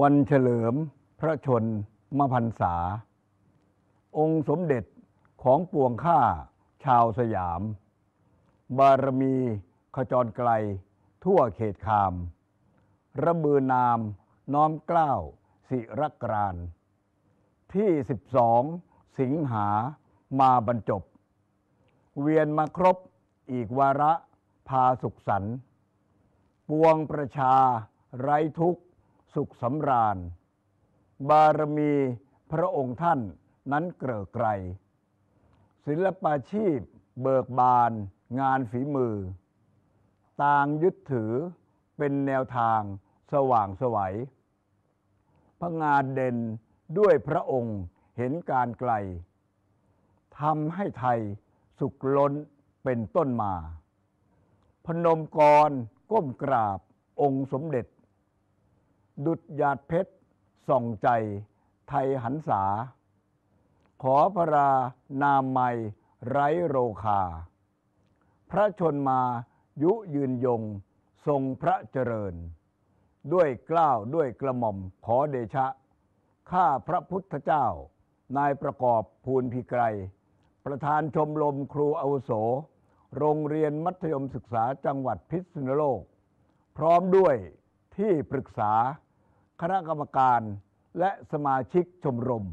วันเฉลิมพระชนมพันษา องค์สมเด็จของปวงข้าชาวสยาม บารมีขจรไกลทั่วเขตคาม ระบือนามน้อมเกล้าสิรกราน ที่สิบสิงหามาบรรจบ เวียนมาครบอีกวาระพาสุขสันปวงประชาไร้ทุกข์สุขสำราญ บารมีพระองค์ท่านนั้นเกลอไกรศิลปาชีพเบิกบานงานฝีมือ ต่างยึดถือเป็นแนวทางสว่างสวัยพระงานเด่นด้วยพระองค์เห็นการไกลทำให้ไทยสุขล้นเป็นต้นมา พนมกรก้มกราบองค์สมเด็จดุดหยาดเพชร ส่องใจ ไทยหันษาขอพระรานามใหม่ไร้โรคา พระชนมายุยืนยงทรงพระเจริญ ด้วยกล้าวด้วยกระหม่อม ขอเดชะ ข้าพระพุทธเจ้า นายประกอบภูลพิไกรประธานชมรมครูอาวุโสโรงเรียนมัธยมศึกษาจังหวัดพิษณุโลก พร้อมด้วยที่ปรึกษาคณะกรรมการและสมาชิกชมรม